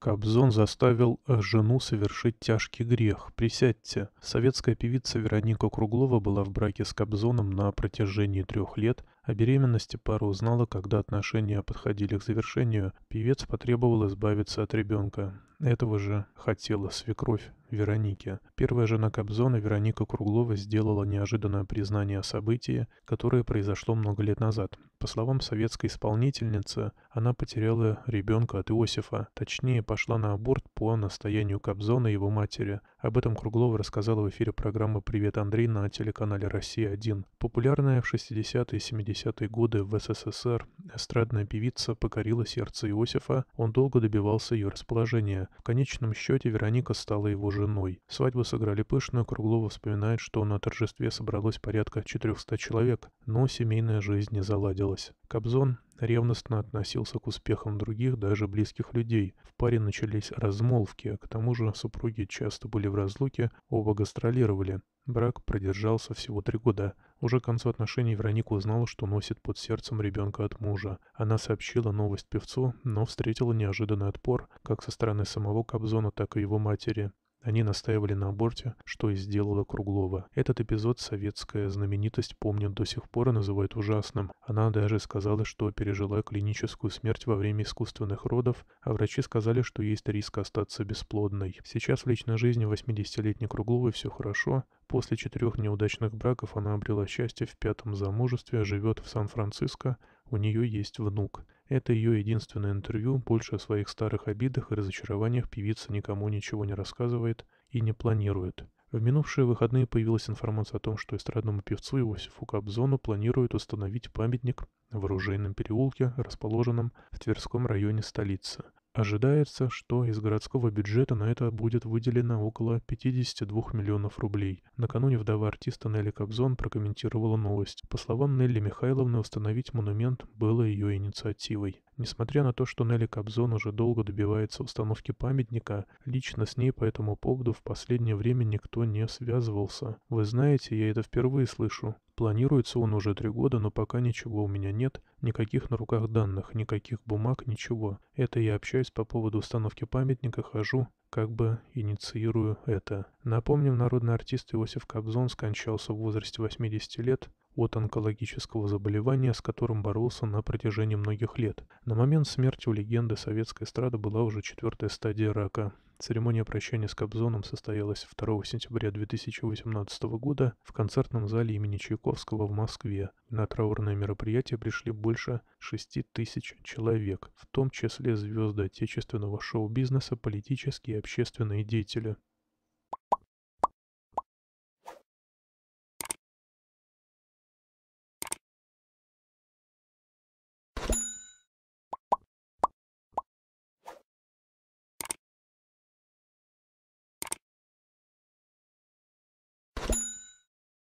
Кобзон заставил жену совершить тяжкий грех. Присядьте. Советская певица Вероника Круглова была в браке с Кобзоном на протяжении трех лет. О беременности пара узнала, когда отношения подходили к завершению. Певец потребовал избавиться от ребенка. Этого же хотела свекровь Вероники. Первая жена Кобзона, Вероника Круглова, сделала неожиданное признание о событии, которое произошло много лет назад. По словам советской исполнительницы, она потеряла ребенка от Иосифа, точнее пошла на аборт по настоянию Кобзона и его матери. Об этом Круглова рассказала в эфире программы «Привет, Андрей» на телеканале «Россия-1». Популярная в 60-е и 70-е годы в СССР эстрадная певица покорила сердце Иосифа, он долго добивался ее расположения, в конечном счете Вероника стала его женой. Свадьбу сыграли пышно, Круглова вспоминает, что на торжестве собралось порядка 400 человек, но семейная жизнь не заладилась. Кобзон ревностно относился к успехам других, даже близких людей. В паре начались размолвки, а к тому же супруги часто были в разлуке, оба гастролировали. Брак продержался всего три года. Уже к концу отношений Вероника узнала, что носит под сердцем ребенка от мужа. Она сообщила новость певцу, но встретила неожиданный отпор, как со стороны самого Кобзона, так и его матери. Они настаивали на аборте, что и сделала Круглова. Этот эпизод советская знаменитость помнит до сих пор и называет ужасным. Она даже сказала, что пережила клиническую смерть во время искусственных родов, а врачи сказали, что есть риск остаться бесплодной. Сейчас в личной жизни 80-летней Кругловой все хорошо. После четырех неудачных браков она обрела счастье в пятом замужестве, живет в Сан-Франциско, у нее есть внук. Это ее единственное интервью, больше о своих старых обидах и разочарованиях певица никому ничего не рассказывает и не планирует. В минувшие выходные появилась информация о том, что эстрадному певцу Иосифу Кобзону планируют установить памятник в оружейном переулке, расположенном в Тверском районе столицы. Ожидается, что из городского бюджета на это будет выделено около 52 миллионов рублей. Накануне вдова артиста Нелли Кобзон прокомментировала новость. По словам Нелли Михайловны, установить монумент было ее инициативой. Несмотря на то, что Нелли Кобзон уже долго добивается установки памятника, лично с ней по этому поводу в последнее время никто не связывался. Вы знаете, я это впервые слышу. Планируется он уже три года, но пока ничего у меня нет, никаких на руках данных, никаких бумаг, ничего. Это я общаюсь по поводу установки памятника, хожу, как бы инициирую это. Напомним, народный артист Иосиф Кобзон скончался в возрасте 80 лет, от онкологического заболевания, с которым боролся на протяжении многих лет. На момент смерти у легенды советской эстрады была уже четвертая стадия рака. Церемония прощания с Кобзоном состоялась 2 сентября 2018 года в концертном зале имени Чайковского в Москве. На траурное мероприятие пришли больше 6 тысяч человек, в том числе звезды отечественного шоу-бизнеса, политические и общественные деятели.